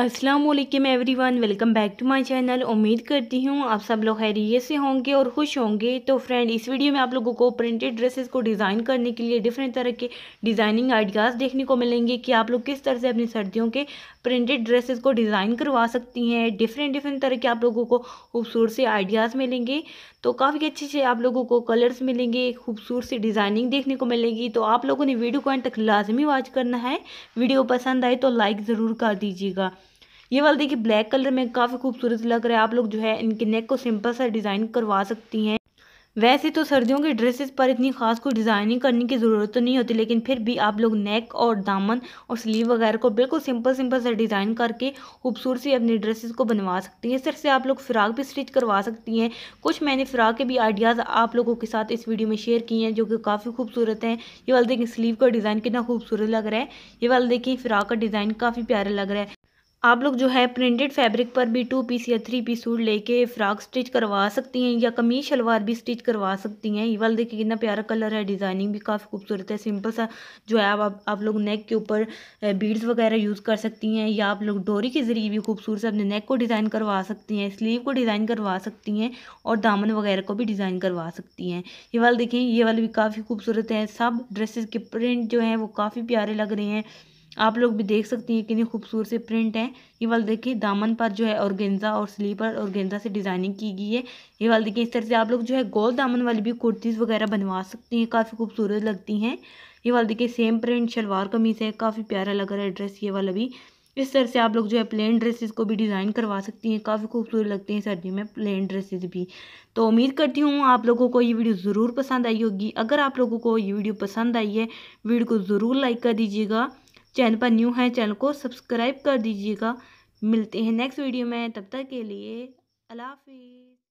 अस्सलाम वालेकुम everyone welcome back to my channel उम्मीद करती हूँ आप सब लोग खैरियत से होंगे और खुश होंगे तो फ्रेंड इस वीडियो में आप लोगों को प्रिंटेड ड्रेसेस को डिज़ाइन करने के लिए डिफरेंट तरह के डिज़ाइनिंग आइडियाज़ देखने को मिलेंगे कि आप लोग किस तरह से अपनी सर्दियों के प्रिंटेड ड्रेसेस को डिज़ाइन करवा सकती हैं डिफरेंट डिफरेंट तरह के आप लोगों को खूबसूरत से आइडियाज़ मिलेंगे तो काफ़ी अच्छे अच्छे आप लोगों को कलर्स मिलेंगे खूबसूरत सी डिज़ाइनिंग देखने को मिलेगी तो आप लोगों ने वीडियो को एंड तक लाजमी वॉच करना है वीडियो पसंद आए तो लाइक ज़रूर कर दीजिएगा ये वाला देखिए ब्लैक कलर में काफ़ी खूबसूरत लग रहा है आप लोग जो है इनके नेक को सिंपल सा डिज़ाइन करवा सकती हैं वैसे तो सर्दियों के ड्रेसेस पर इतनी खास कोई डिज़ाइनिंग करने की ज़रूरत तो नहीं होती लेकिन फिर भी आप लोग नेक और दामन और स्लीव वगैरह को बिल्कुल सिंपल सिंपल सा डिज़ाइन करके खूबसूरत से अपनी ड्रेसेस को बनवा सकती हैं इस तरह से आप लोग फ़्राक भी स्टिच करवा सकती हैं कुछ मैंने फ़्राक के भी आइडियाज़ आप लोगों के साथ इस वीडियो में शेयर किए हैं जो कि काफ़ी खूबसूरत है ये वाले देखिए स्लीव का डिज़ाइन कितना खूबसूरत लग रहा है ये वाले देखिए फ़्राक का डिज़ाइन काफ़ी प्यारा लग रहा है आप लोग जो है प्रिंटेड फैब्रिक पर भी टू पीस या थ्री पीस सूट लेके फ्रॉक स्टिच करवा सकती हैं या कमीज शलवार भी स्टिच करवा सकती हैं ये वाला देखिए कितना प्यारा कलर है डिज़ाइनिंग भी काफ़ी खूबसूरत है सिंपल सा जो है आप आप लोग नेक के ऊपर बीड्स वगैरह यूज़ कर सकती हैं या आप लोग डोरी के ज़रिए भी खूबसूरत अपने नेक को डिज़ाइन करवा सकती हैं स्लीव को डिज़ाइन करवा सकती हैं और दामन वगैरह को भी डिज़ाइन करवा सकती हैं ये वाला देखें ये वाले भी काफ़ी खूबसूरत है सब ड्रेसेस के प्रिंट जो है वो काफ़ी प्यारे लग रहे हैं आप लोग भी देख सकती हैं कितनी खूबसूरत से प्रिंट है ये वाला देखिए दामन पर जो है गेंजा और स्लीपर और गेंजा से डिज़ाइनिंग की गई है ये वाला देखिए इस तरह से आप लोग जो है गोल दामन वाली भी कुर्तीज़ वगैरह बनवा सकती हैं काफ़ी खूबसूरत लगती हैं ये वाला देखिए सेम प्रिंट शलवार कमीज़ है काफ़ी प्यारा लग रहा है ड्रेस ये वाला भी इस तरह से आप लोग जो है प्लेन ड्रेसेस को भी डिज़ाइन करवा सकती हैं काफ़ी खूबसूरत लगते हैं सर्दी में प्लेन ड्रेसेस भी तो उम्मीद करती हूँ आप लोगों को ये वीडियो ज़रूर पसंद आई होगी अगर आप लोगों को ये वीडियो पसंद आई है वीडियो को ज़रूर लाइक कर दीजिएगा चैनल पर न्यू हैं चैनल को सब्सक्राइब कर दीजिएगा मिलते हैं नेक्स्ट वीडियो में तब तक के लिए अल्लाह हाफिज़